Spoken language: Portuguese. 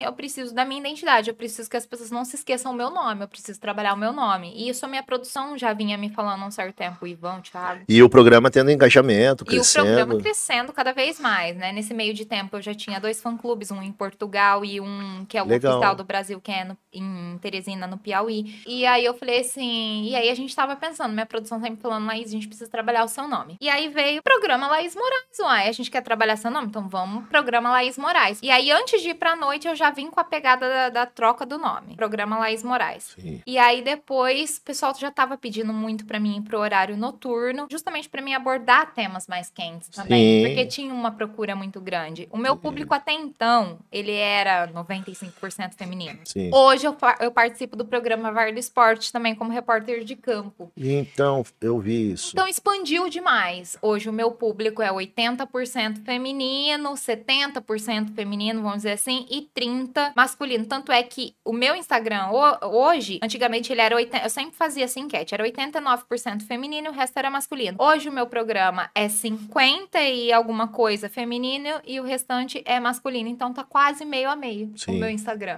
eu preciso da minha identidade, eu preciso que as pessoas não se esqueçam o meu nome, eu preciso trabalhar o meu nome. E isso a minha produção já vinha me falando há um certo tempo, Ivan, Thiago. E o programa tendo engajamento, crescendo. E o programa crescendo cada vez mais, né? Nesse meio de tempo eu já tinha dois fã-clubes, um em Portugal e um que é o Legal. oficial do Brasil, que é no, em Teresina, no Piauí. E aí eu falei assim, e aí a gente tava pensando, minha produção sempre falando, Laís, a gente precisa trabalhar o seu nome. E aí veio o programa Laís Moraes, uai, a gente quer trabalhar seu nome, então vamos, programa Laís Moraes. E aí antes de ir pra noite eu já vim com a pegada da, da troca do nome. Programa Laís Moraes. Sim. E aí depois o pessoal já tava pedindo muito para mim ir pro horário noturno, justamente para mim abordar temas mais quentes também. Sim. Porque tinha uma procura muito grande. O meu Sim. público até então, ele era 95% feminino. Sim. Hoje eu, eu participo do programa VAR do Esporte também como repórter de campo. Então, eu vi isso. Então expandiu demais. Hoje o meu público é 80% feminino, 70% feminino, vamos dizer assim, e 30% masculino. Tanto é que o meu Instagram hoje, antigamente ele era 80, eu sempre fazia essa enquete, era 89% feminino e o resto era masculino. Hoje o meu programa é 50 e alguma coisa feminino e o restante é masculino, então tá quase meio a meio Sim. o meu Instagram.